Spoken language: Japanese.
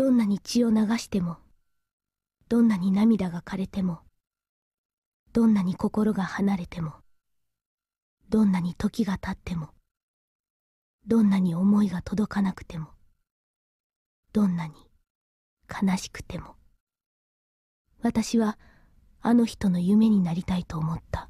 どんなに血を流してもどんなに涙が枯れてもどんなに心が離れてもどんなに時が経ってもどんなに思いが届かなくてもどんなに悲しくても私はあの人の夢になりたいと思った